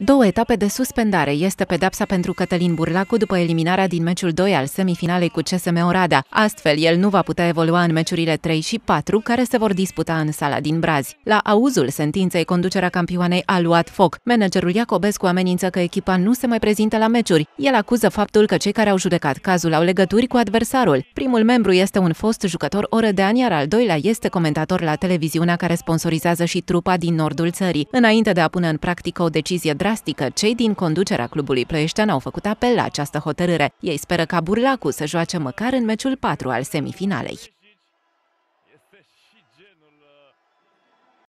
Două etape de suspendare este pedapsa pentru Cătălin Burlacu după eliminarea din meciul 2 al semifinalei cu CSM Oradea. Astfel, el nu va putea evolua în meciurile 3 și 4, care se vor disputa în sala din Brazi. La auzul sentinței, conducerea campioanei a luat foc. Managerul Iacobescu amenință că echipa nu se mai prezintă la meciuri. El acuză faptul că cei care au judecat cazul au legături cu adversarul. Primul membru este un fost jucător orădean, iar al doilea este comentator la televiziunea care sponsorizează și trupa din nordul țării. Înainte de a pune în practică practică o decizie drastică. Cei din conducerea clubului ploieștean au făcut apel la această hotărâre. Ei speră ca Burlacu să joace măcar în meciul 4 al semifinalei.